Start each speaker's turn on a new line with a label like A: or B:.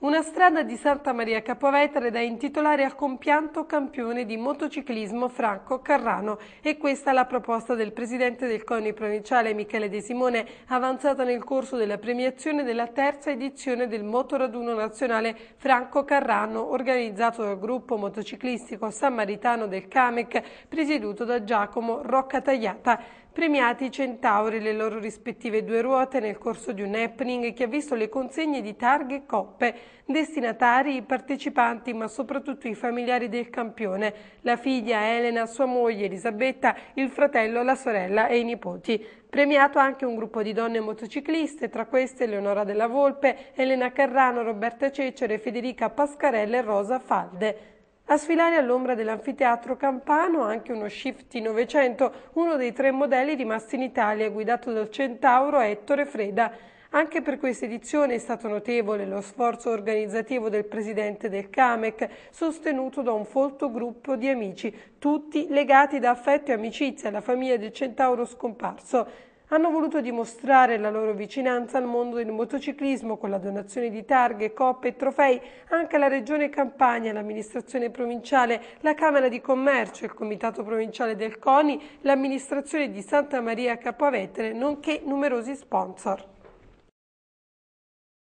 A: Una strada di Santa Maria Capovetere da intitolare al compianto campione di motociclismo Franco Carrano e questa è la proposta del presidente del CONI provinciale Michele De Simone avanzata nel corso della premiazione della terza edizione del motoraduno nazionale Franco Carrano organizzato dal gruppo motociclistico sammaritano del CAMEC presieduto da Giacomo Roccatagliata. premiati i centauri le loro rispettive due ruote nel corso di un happening che ha visto le consegne di targhe e coppe destinatari i partecipanti ma soprattutto i familiari del campione, la figlia Elena, sua moglie Elisabetta, il fratello, la sorella e i nipoti. Premiato anche un gruppo di donne motocicliste, tra queste Leonora Della Volpe, Elena Carrano, Roberta Cecere, Federica Pascarella e Rosa Falde. A sfilare all'ombra dell'anfiteatro campano anche uno Shifty 900, uno dei tre modelli rimasti in Italia, guidato dal centauro Ettore Freda. Anche per questa edizione è stato notevole lo sforzo organizzativo del presidente del CAMEC, sostenuto da un folto gruppo di amici, tutti legati da affetto e amicizia alla famiglia del centauro scomparso. Hanno voluto dimostrare la loro vicinanza al mondo del motociclismo con la donazione di targhe, coppe e trofei anche alla Regione Campania, l'amministrazione provinciale, la Camera di Commercio, il Comitato Provinciale del CONI, l'amministrazione di Santa Maria Capovettere, nonché numerosi sponsor.